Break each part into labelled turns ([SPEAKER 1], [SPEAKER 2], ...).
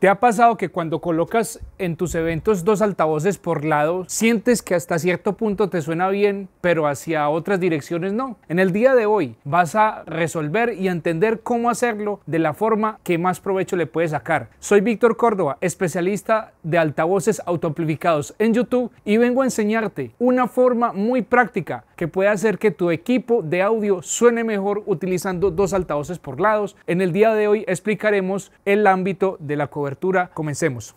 [SPEAKER 1] ¿Te ha pasado que cuando colocas en tus eventos dos altavoces por lado, sientes que hasta cierto punto te suena bien, pero hacia otras direcciones no? En el día de hoy vas a resolver y entender cómo hacerlo de la forma que más provecho le puedes sacar. Soy Víctor Córdoba, especialista de altavoces autoamplificados en YouTube y vengo a enseñarte una forma muy práctica que puede hacer que tu equipo de audio suene mejor utilizando dos altavoces por lados. En el día de hoy explicaremos el ámbito de la cobertura. Comencemos.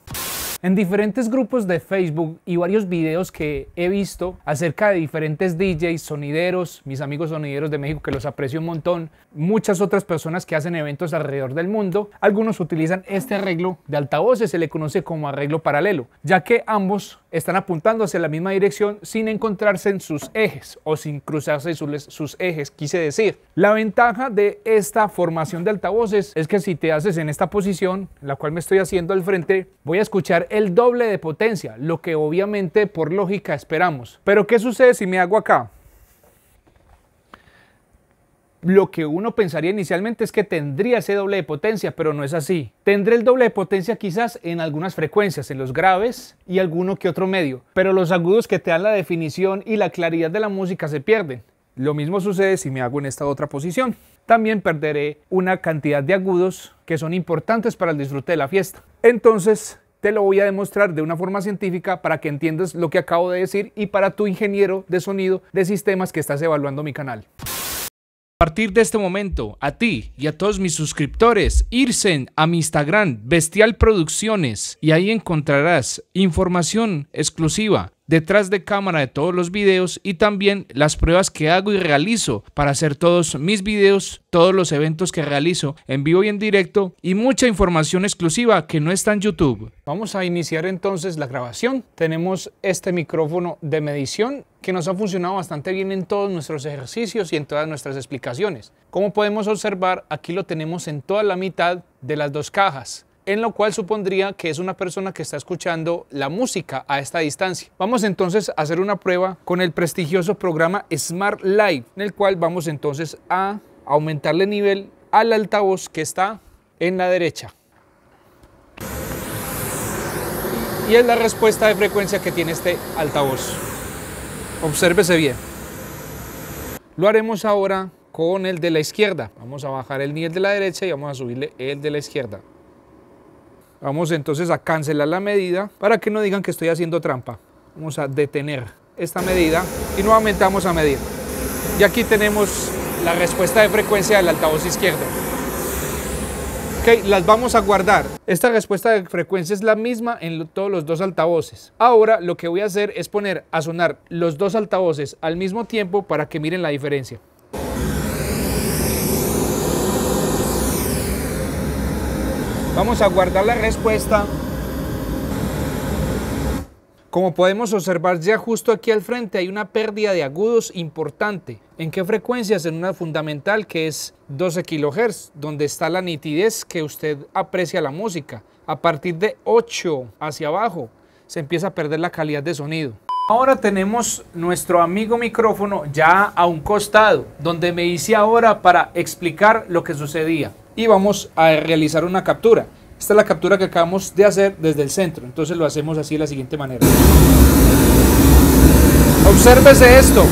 [SPEAKER 1] En diferentes grupos de Facebook y varios videos que he visto acerca de diferentes DJs, sonideros, mis amigos sonideros de México que los aprecio un montón, muchas otras personas que hacen eventos alrededor del mundo, algunos utilizan este arreglo de altavoces, se le conoce como arreglo paralelo, ya que ambos están apuntando hacia la misma dirección sin encontrarse en sus ejes o sin cruzarse sus, ejes, quise decir. La ventaja de esta formación de altavoces es que si te haces en esta posición, la cual me estoy haciendo al frente, voy a escuchar el doble de potencia, lo que obviamente por lógica esperamos. Pero ¿qué sucede si me hago acá? Lo que uno pensaría inicialmente es que tendría ese doble de potencia, pero no es así. Tendré el doble de potencia quizás en algunas frecuencias, en los graves y alguno que otro medio, pero los agudos que te dan la definición y la claridad de la música se pierden. Lo mismo sucede si me hago en esta otra posición. También perderé una cantidad de agudos que son importantes para el disfrute de la fiesta. Entonces, te lo voy a demostrar de una forma científica para que entiendas lo que acabo de decir y para tu ingeniero de sonido de sistemas que estás evaluando mi canal. A partir de este momento, a ti y a todos mis suscriptores, irse a mi Instagram, Bestial Producciones, y ahí encontrarás información exclusiva detrás de cámara de todos los videos y también las pruebas que hago y realizo para hacer todos mis videos, todos los eventos que realizo en vivo y en directo y mucha información exclusiva que no está en YouTube. Vamos a iniciar entonces la grabación. Tenemos este micrófono de medición que nos ha funcionado bastante bien en todos nuestros ejercicios y en todas nuestras explicaciones. Como podemos observar, aquí lo tenemos en toda la mitad de las dos cajas en lo cual supondría que es una persona que está escuchando la música a esta distancia. Vamos entonces a hacer una prueba con el prestigioso programa Smart Live, en el cual vamos entonces a aumentarle nivel al altavoz que está en la derecha. Y es la respuesta de frecuencia que tiene este altavoz. Obsérvese bien. Lo haremos ahora con el de la izquierda. Vamos a bajar el nivel de la derecha y vamos a subirle el de la izquierda. Vamos entonces a cancelar la medida para que no digan que estoy haciendo trampa. Vamos a detener esta medida y nuevamente vamos a medir. Y aquí tenemos la respuesta de frecuencia del altavoz izquierdo. Ok, las vamos a guardar. Esta respuesta de frecuencia es la misma en todos los dos altavoces. Ahora lo que voy a hacer es poner a sonar los dos altavoces al mismo tiempo para que miren la diferencia. Vamos a guardar la respuesta. Como podemos observar ya justo aquí al frente hay una pérdida de agudos importante. ¿En qué frecuencias? En una fundamental que es 12 kHz, donde está la nitidez que usted aprecia la música. A partir de 8 hacia abajo se empieza a perder la calidad de sonido. Ahora tenemos nuestro amigo micrófono ya a un costado, donde me hice ahora para explicar lo que sucedía y vamos a realizar una captura. Esta es la captura que acabamos de hacer desde el centro, entonces lo hacemos así de la siguiente manera. Obsérvese esto.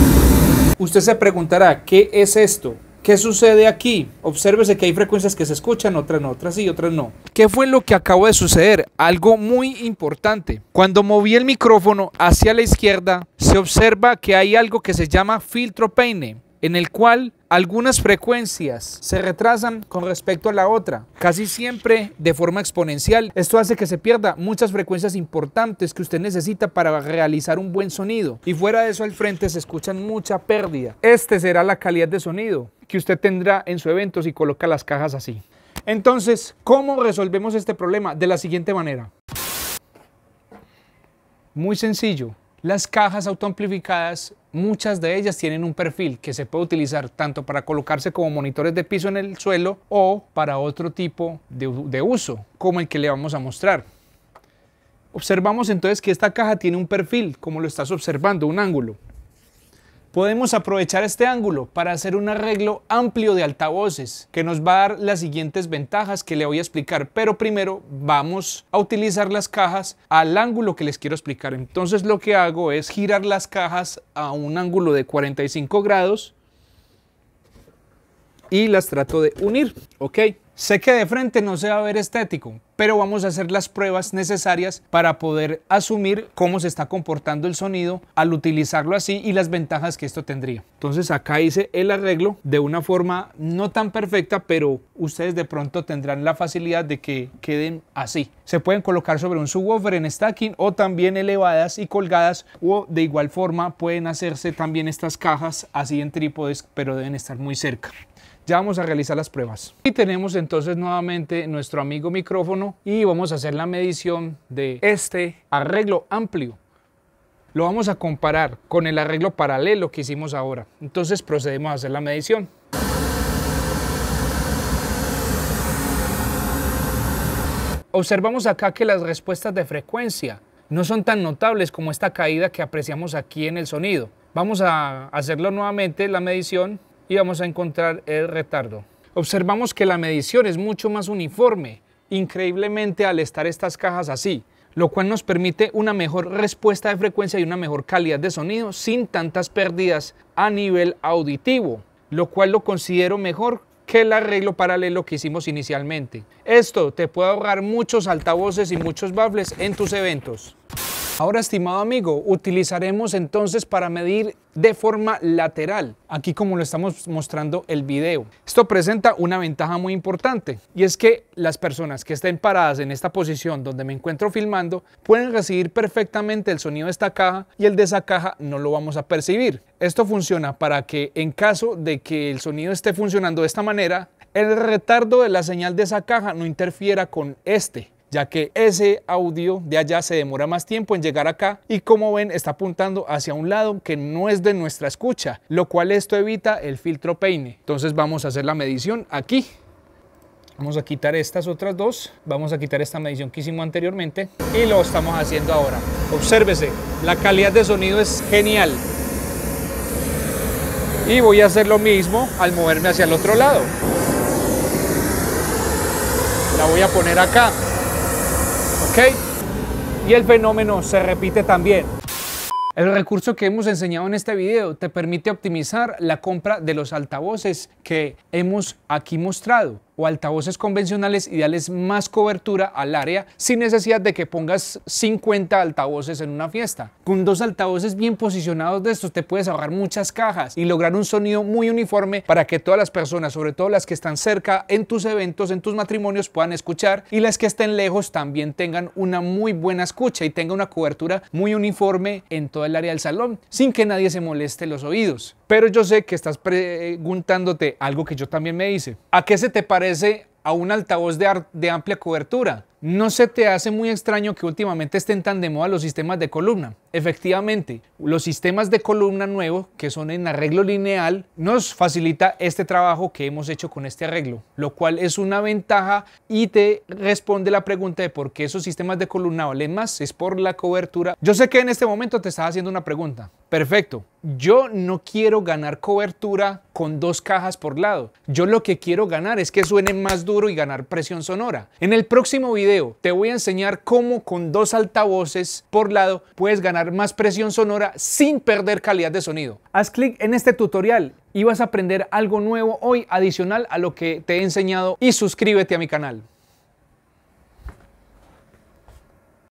[SPEAKER 1] Usted se preguntará, ¿qué es esto? ¿Qué sucede aquí? Obsérvese que hay frecuencias que se escuchan, otras no, otras sí, otras no. ¿Qué fue lo que acabó de suceder? Algo muy importante. Cuando moví el micrófono hacia la izquierda, se observa que hay algo que se llama filtro peine en el cual algunas frecuencias se retrasan con respecto a la otra, casi siempre de forma exponencial. Esto hace que se pierda muchas frecuencias importantes que usted necesita para realizar un buen sonido. Y fuera de eso al frente se escuchan mucha pérdida. Esta será la calidad de sonido que usted tendrá en su evento si coloca las cajas así. Entonces, ¿cómo resolvemos este problema? De la siguiente manera. Muy sencillo las cajas autoamplificadas, muchas de ellas tienen un perfil que se puede utilizar tanto para colocarse como monitores de piso en el suelo o para otro tipo de, uso, como el que le vamos a mostrar. Observamos entonces que esta caja tiene un perfil, como lo estás observando, un ángulo podemos aprovechar este ángulo para hacer un arreglo amplio de altavoces que nos va a dar las siguientes ventajas que le voy a explicar, pero primero vamos a utilizar las cajas al ángulo que les quiero explicar. Entonces lo que hago es girar las cajas a un ángulo de 45 grados y las trato de unir, ¿ok? Sé que de frente no se va a ver estético, pero vamos a hacer las pruebas necesarias para poder asumir cómo se está comportando el sonido al utilizarlo así y las ventajas que esto tendría. Entonces acá hice el arreglo de una forma no tan perfecta, pero ustedes de pronto tendrán la facilidad de que queden así. Se pueden colocar sobre un subwoofer en stacking o también elevadas y colgadas o de igual forma pueden hacerse también estas cajas así en trípodes, pero deben estar muy cerca. Ya vamos a realizar las pruebas. Y tenemos entonces nuevamente nuestro amigo micrófono y vamos a hacer la medición de este arreglo amplio. Lo vamos a comparar con el arreglo paralelo que hicimos ahora. Entonces procedemos a hacer la medición. Observamos acá que las respuestas de frecuencia no son tan notables como esta caída que apreciamos aquí en el sonido. Vamos a hacerlo nuevamente, la medición, y vamos a encontrar el retardo. Observamos que la medición es mucho más uniforme increíblemente al estar estas cajas así, lo cual nos permite una mejor respuesta de frecuencia y una mejor calidad de sonido sin tantas pérdidas a nivel auditivo, lo cual lo considero mejor que el arreglo paralelo que hicimos inicialmente. Esto te puede ahorrar muchos altavoces y muchos baffles en tus eventos. Ahora, estimado amigo, utilizaremos entonces para medir de forma lateral, aquí como lo estamos mostrando el video. Esto presenta una ventaja muy importante y es que las personas que estén paradas en esta posición donde me encuentro filmando pueden recibir perfectamente el sonido de esta caja y el de esa caja no lo vamos a percibir. Esto funciona para que en caso de que el sonido esté funcionando de esta manera, el retardo de la señal de esa caja no interfiera con este ya que ese audio de allá se demora más tiempo en llegar acá y como ven está apuntando hacia un lado que no es de nuestra escucha, lo cual esto evita el filtro peine. Entonces vamos a hacer la medición aquí. Vamos a quitar estas otras dos, vamos a quitar esta medición que hicimos anteriormente y lo estamos haciendo ahora. Obsérvese, la calidad de sonido es genial. Y voy a hacer lo mismo al moverme hacia el otro lado. La voy a poner acá. ¿ok? Y el fenómeno se repite también. El recurso que hemos enseñado en este video te permite optimizar la compra de los altavoces que hemos aquí mostrado o altavoces convencionales ideales más cobertura al área sin necesidad de que pongas 50 altavoces en una fiesta. Con dos altavoces bien posicionados de estos te puedes ahorrar muchas cajas y lograr un sonido muy uniforme para que todas las personas, sobre todo las que están cerca en tus eventos, en tus matrimonios, puedan escuchar y las que estén lejos también tengan una muy buena escucha y tenga una cobertura muy uniforme en todo el área del salón sin que nadie se moleste los oídos. Pero yo sé que estás preguntándote algo que yo también me hice. ¿A qué se te parece a un altavoz de, de, amplia cobertura. ¿No se te hace muy extraño que últimamente estén tan de moda los sistemas de columna? Efectivamente, los sistemas de columna nuevos, que son en arreglo lineal, nos facilita este trabajo que hemos hecho con este arreglo, lo cual es una ventaja y te responde la pregunta de por qué esos sistemas de columna valen más, es por la cobertura. Yo sé que en este momento te estás haciendo una pregunta. Perfecto, yo no quiero ganar cobertura con dos cajas por lado. Yo lo que quiero ganar es que suene más duro y ganar presión sonora. En el próximo video te voy a enseñar cómo con dos altavoces por lado puedes ganar más presión sonora sin perder calidad de sonido. Haz clic en este tutorial y vas a aprender algo nuevo hoy adicional a lo que te he enseñado y suscríbete a mi canal.